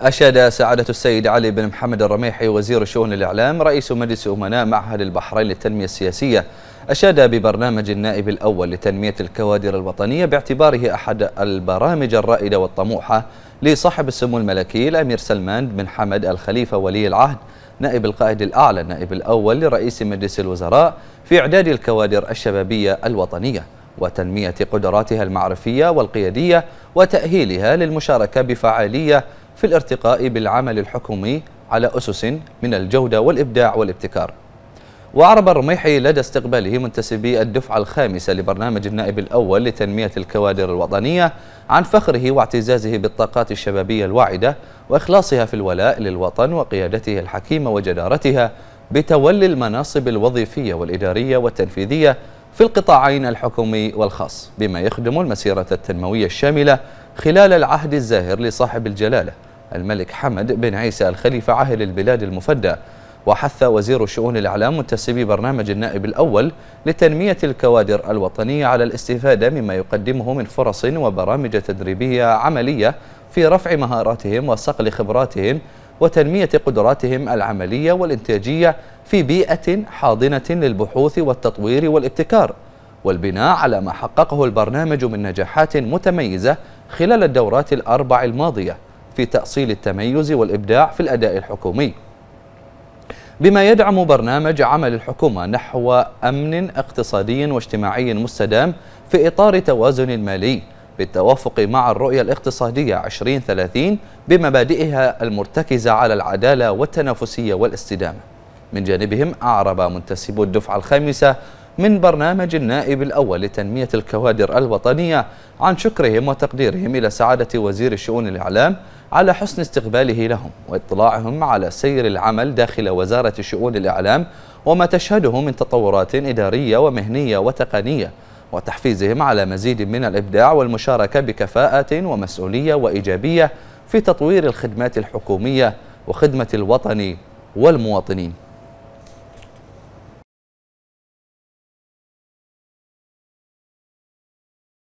أشاد سعادة السيد علي بن محمد الرميحي وزير شؤون الإعلام رئيس مجلس أمناء معهد البحرين للتنمية السياسية أشاد ببرنامج النائب الأول لتنمية الكوادر الوطنية باعتباره أحد البرامج الرائدة والطموحة لصاحب السمو الملكي الأمير سلمان بن حمد الخليفة ولي العهد نائب القائد الأعلى النائب الأول لرئيس مجلس الوزراء في إعداد الكوادر الشبابية الوطنية وتنمية قدراتها المعرفية والقيادية وتأهيلها للمشاركة بفعالية في الارتقاء بالعمل الحكومي على أسس من الجودة والإبداع والابتكار وعرب الرميحي لدى استقباله منتسبي الدفعة الخامسة لبرنامج النائب الأول لتنمية الكوادر الوطنية عن فخره واعتزازه بالطاقات الشبابية الواعدة وإخلاصها في الولاء للوطن وقيادته الحكيمة وجدارتها بتولي المناصب الوظيفية والإدارية والتنفيذية في القطاعين الحكومي والخاص بما يخدم المسيرة التنموية الشاملة خلال العهد الزاهر لصاحب الجلالة الملك حمد بن عيسى الخليفة عاهل البلاد المفدى وحث وزير شؤون الإعلام منتسبي برنامج النائب الأول لتنمية الكوادر الوطنية على الاستفادة مما يقدمه من فرص وبرامج تدريبية عملية في رفع مهاراتهم وصقل خبراتهم وتنمية قدراتهم العملية والإنتاجية في بيئة حاضنة للبحوث والتطوير والابتكار والبناء على ما حققه البرنامج من نجاحات متميزة خلال الدورات الأربع الماضية في تأصيل التميز والإبداع في الأداء الحكومي بما يدعم برنامج عمل الحكومة نحو أمن اقتصادي واجتماعي مستدام في إطار توازن مالي بالتوافق مع الرؤية الاقتصادية 2030 بمبادئها المرتكزة على العدالة والتنافسية والاستدامة من جانبهم أعرب منتسبو الدفعة الخامسة من برنامج النائب الأول لتنمية الكوادر الوطنية عن شكرهم وتقديرهم إلى سعادة وزير الشؤون الإعلام على حسن استقباله لهم واطلاعهم على سير العمل داخل وزارة شؤون الإعلام وما تشهده من تطورات إدارية ومهنية وتقنية وتحفيزهم على مزيد من الإبداع والمشاركة بكفاءة ومسؤولية وإيجابية في تطوير الخدمات الحكومية وخدمة الوطن والمواطنين